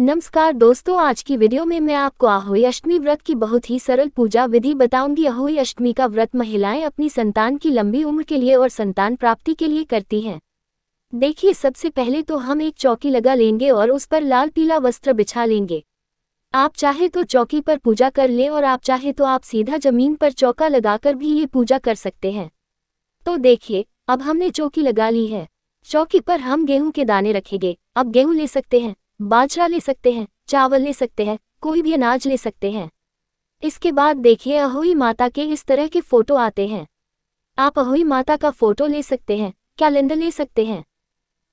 नमस्कार दोस्तों आज की वीडियो में मैं आपको आहोई अष्टमी व्रत की बहुत ही सरल पूजा विधि बताऊंगी अहोई अष्टमी का व्रत महिलाएं अपनी संतान की लंबी उम्र के लिए और संतान प्राप्ति के लिए करती हैं देखिए सबसे पहले तो हम एक चौकी लगा लेंगे और उस पर लाल पीला वस्त्र बिछा लेंगे आप चाहे तो चौकी पर पूजा कर लें और आप चाहे तो आप सीधा जमीन पर चौका लगाकर भी ये पूजा कर सकते हैं तो देखिए अब हमने चौकी लगा ली है चौकी पर हम गेहूं के दाने रखेंगे अब गेहूं ले सकते हैं बाजरा ले सकते हैं चावल ले सकते हैं कोई भी अनाज ले सकते हैं इसके बाद देखिए अहोई माता के इस तरह के फोटो आते हैं आप अहोई माता का फोटो ले सकते हैं कैलेंडर ले सकते हैं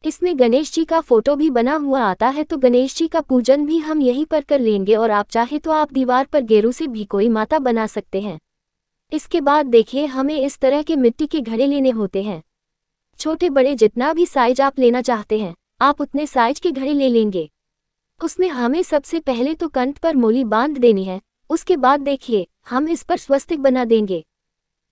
इसमें गणेश जी का फोटो भी बना हुआ आता है तो गणेश जी का पूजन भी हम यहीं पर कर लेंगे और आप चाहे तो आप दीवार पर गेरू से भी कोई माता बना सकते हैं इसके बाद देखिए हमें इस तरह के मिट्टी के घड़े लेने होते हैं छोटे बड़े जितना भी साइज आप लेना चाहते हैं आप उतने साइज के घड़े ले लेंगे उसमें हमें सबसे पहले तो कंठ पर मूली बांध देनी है उसके बाद देखिए हम इस पर स्वस्तिक बना देंगे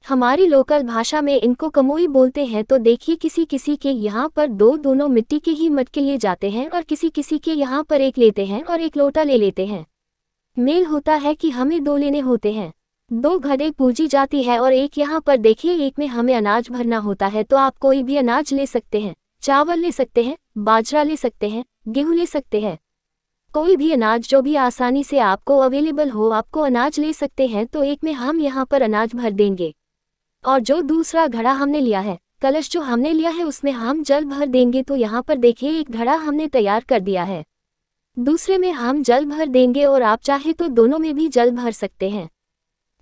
हमारी लोकल भाषा में इनको कमोई बोलते हैं तो देखिए किसी किसी के यहाँ पर दो दोनों मिट्टी के ही मटके लिए जाते हैं और किसी किसी के यहाँ पर एक लेते हैं और एक लोटा ले लेते हैं मेल होता है कि हमें दो लेने होते हैं दो घड़े पूजी जाती है और एक यहाँ पर देखिए एक में हमें अनाज भरना होता है तो आप कोई भी अनाज ले सकते हैं चावल ले सकते हैं बाजरा ले सकते हैं गेहूँ ले सकते हैं कोई भी अनाज जो भी आसानी से आपको अवेलेबल हो आपको अनाज ले सकते हैं तो एक में हम यहाँ पर अनाज भर देंगे और जो दूसरा घड़ा हमने लिया है कलश जो हमने लिया है उसमें हम जल भर देंगे तो यहाँ पर देखिए एक घड़ा हमने तैयार कर दिया है दूसरे में हम जल भर देंगे और आप चाहे तो दोनों में भी जल भर सकते हैं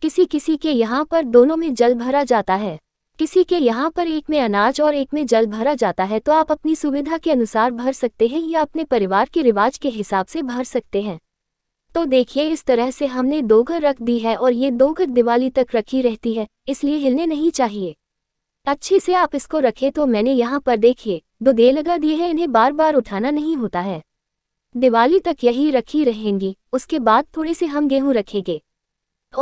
किसी किसी के यहाँ पर दोनों में जल भरा जाता है किसी के यहाँ पर एक में अनाज और एक में जल भरा जाता है तो आप अपनी सुविधा के अनुसार भर सकते हैं या अपने परिवार के रिवाज के हिसाब से भर सकते हैं तो देखिए इस तरह से हमने दो घर रख दी है और ये दो घर दिवाली तक रखी रहती है इसलिए हिलने नहीं चाहिए अच्छे से आप इसको रखे तो मैंने यहाँ पर देखिए दो दे लगा दिए है इन्हें बार बार उठाना नहीं होता है दिवाली तक यही रखी रहेंगी उसके बाद थोड़े से हम गेहूँ रखेंगे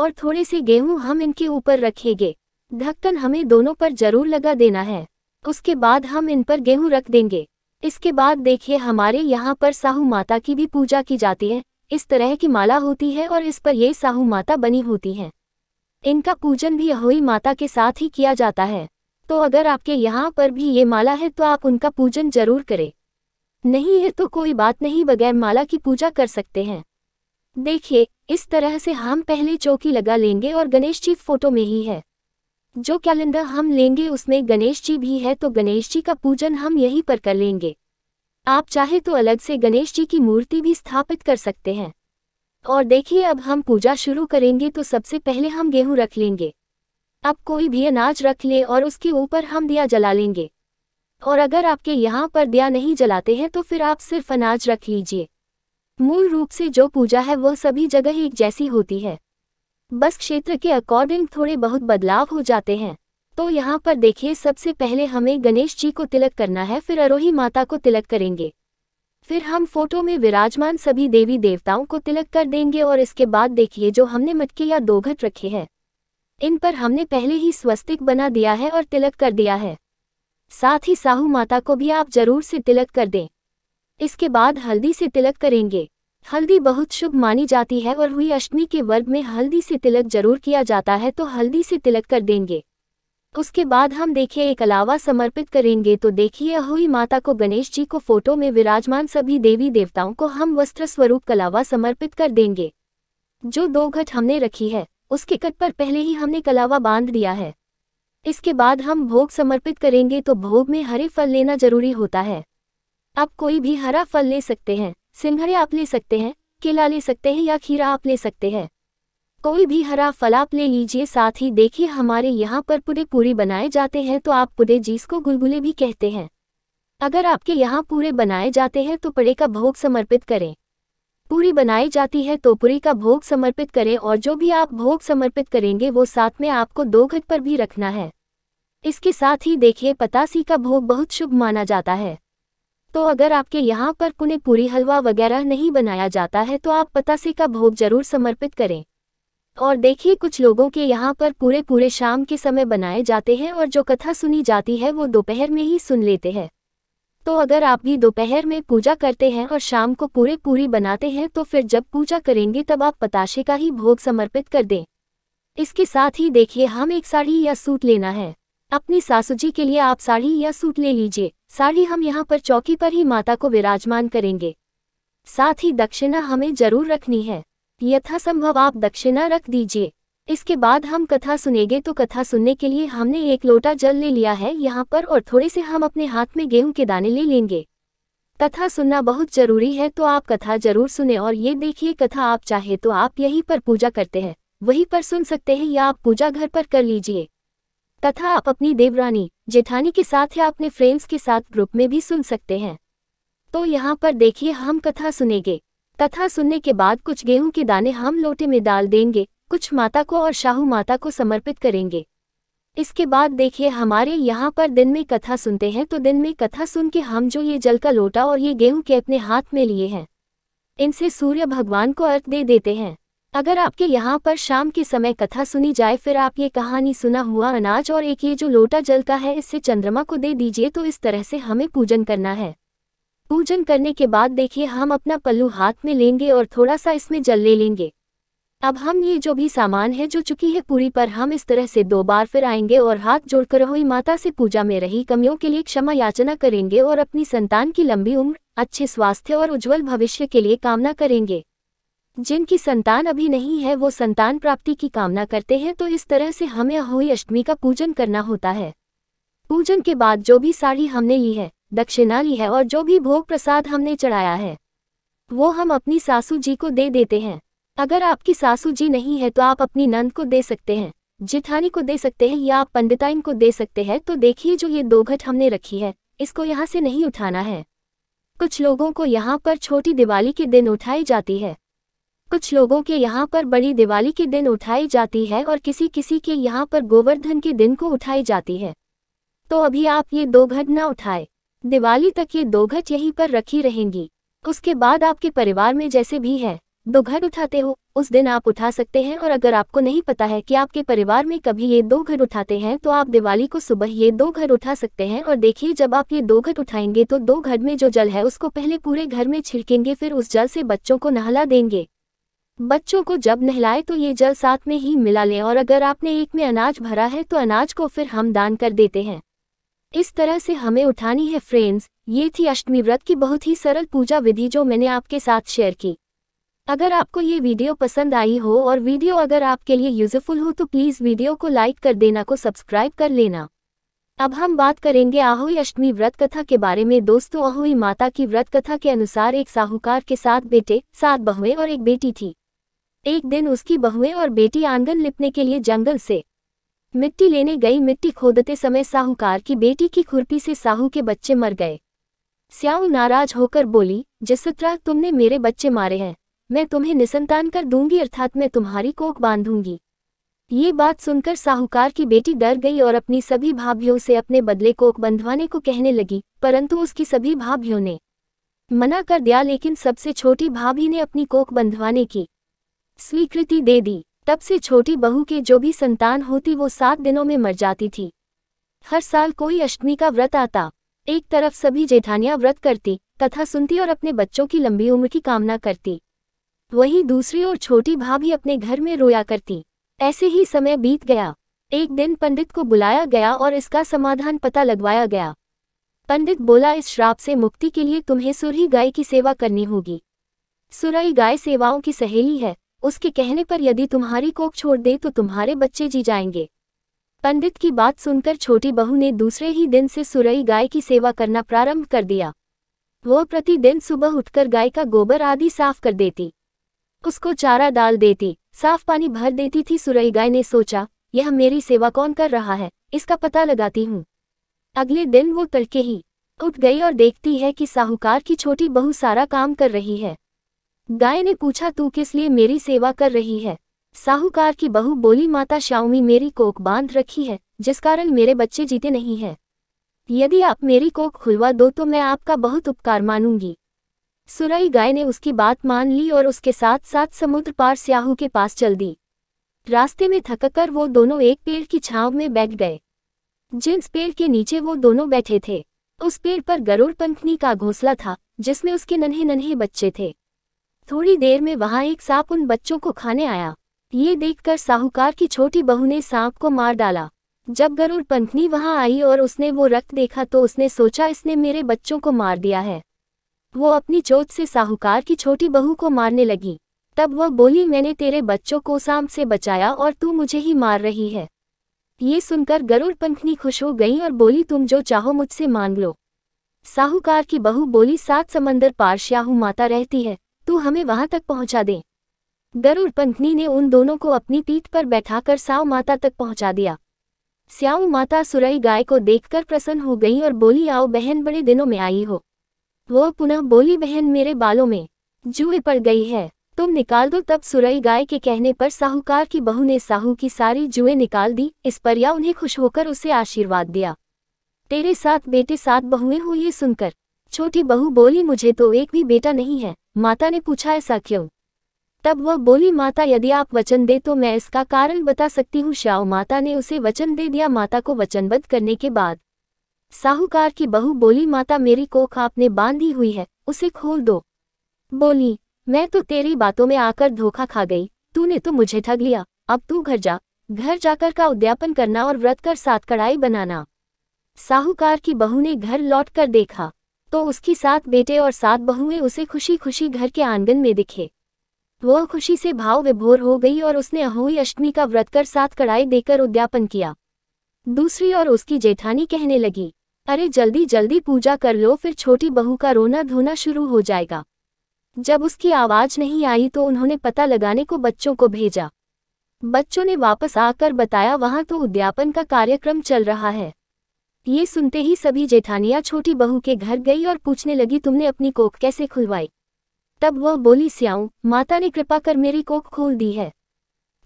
और थोड़े से गेहूँ हम इनके ऊपर रखेंगे ढक्कन हमें दोनों पर जरूर लगा देना है उसके बाद हम इन पर गेहूं रख देंगे इसके बाद देखिए हमारे यहाँ पर साहू माता की भी पूजा की जाती है इस तरह की माला होती है और इस पर ये साहू माता बनी होती हैं इनका पूजन भी अहोई माता के साथ ही किया जाता है तो अगर आपके यहाँ पर भी ये माला है तो आप उनका पूजन जरूर करें नहीं है तो कोई बात नहीं बगैर माला की पूजा कर सकते हैं देखिए इस तरह से हम पहले चौकी लगा लेंगे और गणेश जी फोटो में ही है जो कैलेंडर हम लेंगे उसमें गणेश जी भी है तो गणेश जी का पूजन हम यहीं पर कर लेंगे आप चाहे तो अलग से गणेश जी की मूर्ति भी स्थापित कर सकते हैं और देखिए अब हम पूजा शुरू करेंगे तो सबसे पहले हम गेहूं रख लेंगे अब कोई भी अनाज रख लें और उसके ऊपर हम दिया जला लेंगे और अगर आपके यहाँ पर दिया नहीं जलाते हैं तो फिर आप सिर्फ अनाज रख लीजिए मूल रूप से जो पूजा है वह सभी जगह एक जैसी होती है बस क्षेत्र के अकॉर्डिंग थोड़े बहुत बदलाव हो जाते हैं तो यहाँ पर देखिए सबसे पहले हमें गणेश जी को तिलक करना है फिर अरोही माता को तिलक करेंगे फिर हम फोटो में विराजमान सभी देवी देवताओं को तिलक कर देंगे और इसके बाद देखिए जो हमने मटके या दोघट रखे हैं इन पर हमने पहले ही स्वस्तिक बना दिया है और तिलक कर दिया है साथ ही साहू माता को भी आप जरूर से तिलक कर दें इसके बाद हल्दी से तिलक करेंगे हल्दी बहुत शुभ मानी जाती है और हुई अष्टमी के वर्ग में हल्दी से तिलक जरूर किया जाता है तो हल्दी से तिलक कर देंगे उसके बाद हम देखिए एक अलावा समर्पित करेंगे तो देखिए हुई माता को गणेश जी को फोटो में विराजमान सभी देवी देवताओं को हम वस्त्र स्वरूप कलावा समर्पित कर देंगे जो दो घट हमने रखी है उसके कट पर पहले ही हमने कलावा बांध दिया है इसके बाद हम भोग समर्पित करेंगे तो भोग में हरे फल लेना जरूरी होता है आप कोई भी हरा फल ले सकते हैं सिंघरे आप ले सकते हैं केला ले सकते हैं या खीरा आप ले सकते हैं कोई भी हरा फल आप ले लीजिए साथ ही देखिए हमारे यहाँ पर पुडे पूरी बनाए जाते हैं तो आप पुडे जिसको गुलगुले भी कहते हैं अगर आपके यहाँ पूरे बनाए जाते हैं तो पड़े का भोग समर्पित करें पूरी बनाई जाती है तो पूरी का भोग समर्पित करें और जो भी आप भोग समर्पित करेंगे वो साथ में आपको दो घट पर भी रखना है इसके साथ ही देखिए पतासी का भोग बहुत शुभ माना जाता है तो अगर आपके यहाँ पर पुणे पूरी हलवा वगैरह नहीं बनाया जाता है तो आप पतासे का भोग जरूर समर्पित करें और देखिए कुछ लोगों के यहाँ पर पूरे पूरे शाम के समय बनाए जाते हैं और जो कथा सुनी जाती है वो दोपहर में ही सुन लेते हैं तो अगर आप भी दोपहर में पूजा करते हैं और शाम को पूरे पूरी बनाते हैं तो फिर जब पूजा करेंगे तब आप पताशे का ही भोग समर्पित कर दें इसके साथ ही देखिए हम एक साड़ी या सूट लेना है अपनी सासू जी के लिए आप साड़ी या सूट ले लीजिए साड़ी हम यहाँ पर चौकी पर ही माता को विराजमान करेंगे साथ ही दक्षिणा हमें जरूर रखनी है यथासंभव आप दक्षिणा रख दीजिए इसके बाद हम कथा सुनेंगे तो कथा सुनने के लिए हमने एक लोटा जल ले लिया है यहाँ पर और थोड़े से हम अपने हाथ में गेहूं के दाने ले लेंगे कथा सुनना बहुत जरूरी है तो आप कथा जरूर सुने और ये देखिए कथा आप चाहे तो आप यहीं पर पूजा करते हैं वहीं पर सुन सकते हैं या आप पूजा घर पर कर लीजिए कथा आप अपनी देवरानी जेठानी के साथ या अपने फ्रेंड्स के साथ ग्रुप में भी सुन सकते हैं तो यहाँ पर देखिए हम कथा सुनेंगे कथा सुनने के बाद कुछ गेहूं के दाने हम लोटे में डाल देंगे कुछ माता को और शाहू माता को समर्पित करेंगे इसके बाद देखिए हमारे यहाँ पर दिन में कथा सुनते हैं तो दिन में कथा सुन के हम जो ये जल का लोटा और ये गेहूं के अपने हाथ में लिए हैं इनसे सूर्य भगवान को अर्थ दे देते हैं अगर आपके यहाँ पर शाम के समय कथा सुनी जाए फिर आप ये कहानी सुना हुआ अनाज और एक ये जो लोटा जलता है इससे चंद्रमा को दे दीजिए तो इस तरह से हमें पूजन करना है पूजन करने के बाद देखिए हम अपना पल्लू हाथ में लेंगे और थोड़ा सा इसमें जल ले लेंगे अब हम ये जो भी सामान है जो चुकी है पूरी पर हम इस तरह से दो बार फिर आएंगे और हाथ जोड़कर हुई माता से पूजा में रही कमियों के लिए क्षमा याचना करेंगे और अपनी संतान की लंबी उम्र अच्छे स्वास्थ्य और उज्जवल भविष्य के लिए कामना करेंगे जिनकी संतान अभी नहीं है वो संतान प्राप्ति की कामना करते हैं तो इस तरह से हमें अहोई अष्टमी का पूजन करना होता है पूजन के बाद जो भी साड़ी हमने ली है दक्षिणा ली है और जो भी भोग प्रसाद हमने चढ़ाया है वो हम अपनी सासू जी को दे देते हैं अगर आपकी सासू जी नहीं है तो आप अपनी नंद को दे सकते हैं जिठानी को दे सकते हैं या आप पंडिताइन को दे सकते हैं तो देखिए जो ये दो घट हमने रखी है इसको यहाँ से नहीं उठाना है कुछ लोगों को यहाँ पर छोटी दिवाली के दिन उठाई जाती है कुछ लोगों के यहाँ पर बड़ी दिवाली के दिन उठाई जाती है और किसी किसी के यहाँ पर गोवर्धन के दिन को उठाई जाती है तो अभी आप ये दो घट ना उठाए दिवाली तक ये दो घट यहीं पर रखी रहेंगी उसके बाद आपके परिवार में जैसे भी है दो घट उठाते हो उस दिन आप उठा सकते हैं और अगर आपको नहीं पता है कि आपके परिवार में कभी ये दो घर उठाते हैं तो आप दिवाली को सुबह ये दो घर उठा सकते हैं और देखिए जब आप ये दो घट उठाएंगे तो दो घट में जो जल है उसको पहले पूरे घर में छिड़केंगे फिर उस जल से बच्चों को नहला देंगे बच्चों को जब नहलाए तो ये जल साथ में ही मिला लें और अगर आपने एक में अनाज भरा है तो अनाज को फिर हम दान कर देते हैं इस तरह से हमें उठानी है फ्रेंड्स ये थी अष्टमी व्रत की बहुत ही सरल पूजा विधि जो मैंने आपके साथ शेयर की अगर आपको ये वीडियो पसंद आई हो और वीडियो अगर आपके लिए यूजफुल हो तो प्लीज़ वीडियो को लाइक कर देना को सब्सक्राइब कर लेना अब हम बात करेंगे आहुई अष्टमी व्रत कथा के बारे में दोस्तों आहुई माता की व्रत कथा के अनुसार एक साहूकार के साथ बेटे सात बहुएं और एक बेटी थी एक दिन उसकी बहुएं और बेटी आंगन लिपने के लिए जंगल से मिट्टी लेने गई मिट्टी खोदते समय साहूकार की बेटी की खुरपी से साहू के बच्चे मर गए स्याऊ नाराज होकर बोली जसुत्रा तुमने मेरे बच्चे मारे हैं मैं तुम्हें निसंतान कर दूंगी अर्थात मैं तुम्हारी कोक बांधूंगी ये बात सुनकर साहूकार की बेटी डर गई और अपनी सभी भाभियों से अपने बदले कोक बंधवाने को कहने लगी परंतु उसकी सभी भाभियों ने मना कर दिया लेकिन सबसे छोटी भाभी ने अपनी कोक बंधवाने की स्वीकृति दे दी तब से छोटी बहू के जो भी संतान होती वो सात दिनों में मर जाती थी हर साल कोई अष्टमी का व्रत आता एक तरफ सभी जेठानियां व्रत करती कथा सुनती और अपने बच्चों की लंबी उम्र की कामना करती वहीं दूसरी ओर छोटी भाभी अपने घर में रोया करती ऐसे ही समय बीत गया एक दिन पंडित को बुलाया गया और इसका समाधान पता लगवाया गया पंडित बोला इस श्राप से मुक्ति के लिए तुम्हें सुरही गाय की सेवा करनी होगी सुरही गाय सेवाओं की सहेली है उसके कहने पर यदि तुम्हारी कोख छोड़ दे तो तुम्हारे बच्चे जी जाएंगे पंडित की बात सुनकर छोटी बहू ने दूसरे ही दिन से सुरई गाय की सेवा करना प्रारंभ कर दिया वह प्रतिदिन सुबह उठकर गाय का गोबर आदि साफ कर देती उसको चारा डाल देती साफ पानी भर देती थी सुरई गाय ने सोचा यह मेरी सेवा कौन कर रहा है इसका पता लगाती हूँ अगले दिन वो तड़के ही उठ गई और देखती है कि साहूकार की छोटी बहू सारा काम कर रही है गाय ने पूछा तू किस लिए मेरी सेवा कर रही है साहूकार की बहू बोली माता श्यामी मेरी कोक बांध रखी है जिस कारण मेरे बच्चे जीते नहीं हैं यदि आप मेरी कोक खुलवा दो तो मैं आपका बहुत उपकार मानूंगी सुरई गाय ने उसकी बात मान ली और उसके साथ साथ समुद्र पार स्याहू के पास चल दी रास्ते में थककर वो दोनों एक पेड़ की छांव में बैठ गए जिस पेड़ के नीचे वो दोनों बैठे थे उस पेड़ पर गरुड़ पंखनी का घोंसला था जिसमें उसके नन्हे नन्हे बच्चे थे थोड़ी देर में वहां एक सांप उन बच्चों को खाने आया ये देखकर साहूकार की छोटी बहू ने सांप को मार डाला जब गरुड़ पंथनी वहां आई और उसने वो रक्त देखा तो उसने सोचा इसने मेरे बच्चों को मार दिया है वो अपनी चोट से साहूकार की छोटी बहू को मारने लगी तब वह बोली मैंने तेरे बच्चों को सांप से बचाया और तू मुझे ही मार रही है ये सुनकर गरुड़ पंखनी खुश हो गई और बोली तुम जो चाहो मुझसे मांग लो साहूकार की बहू बोली सात समंदर पारश्याहू माता रहती है तू हमें वहां तक पहुंचा दे गरुड़ पंखनी ने उन दोनों को अपनी पीठ पर बैठाकर साव माता तक पहुंचा दिया स्याऊ माता सुरई गाय को देखकर प्रसन्न हो गई और बोली आओ बहन बड़े दिनों में आई हो वो पुनः बोली बहन मेरे बालों में जुए पड़ गई है तुम निकाल दो तब सुरई गाय के कहने पर साहूकार की बहू ने साहू की सारी जुए निकाल दी इस पर या उन्हें खुश होकर उसे आशीर्वाद दिया तेरे साथ बेटे सात बहुएं हो ये सुनकर छोटी बहू बोली मुझे तो एक भी बेटा नहीं है माता ने पूछा ऐसा क्यों तब वह बोली माता यदि आप वचन दे तो मैं इसका कारण बता सकती हूँ श्याव माता ने उसे वचन दे दिया माता को वचनबद्ध करने के बाद साहूकार की बहू बोली माता मेरी कोख आपने बांधी हुई है उसे खोल दो बोली मैं तो तेरी बातों में आकर धोखा खा गई तूने तो मुझे ठग लिया अब तू घर जा घर जाकर का उद्यापन करना और व्रत कर सात कड़ाई बनाना साहूकार की बहू ने घर लौट कर देखा तो उसकी सात बेटे और सात बहुएं उसे खुशी खुशी घर के आंगन में दिखे वह खुशी से भाव विभोर हो गई और उसने अहोई अष्टमी का व्रत कर सात कड़ाई देकर उद्यापन किया दूसरी और उसकी जेठानी कहने लगी अरे जल्दी जल्दी पूजा कर लो फिर छोटी बहू का रोना धोना शुरू हो जाएगा जब उसकी आवाज़ नहीं आई तो उन्होंने पता लगाने को बच्चों को भेजा बच्चों ने वापस आकर बताया वहां तो उद्यापन का कार्यक्रम चल रहा है ये सुनते ही सभी जेठानिया छोटी बहू के घर गई और पूछने लगी तुमने अपनी कोख कैसे खुलवाई तब वह बोली स्याऊं माता ने कृपा कर मेरी कोख खोल दी है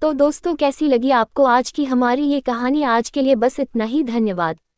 तो दोस्तों कैसी लगी आपको आज की हमारी ये कहानी आज के लिए बस इतना ही धन्यवाद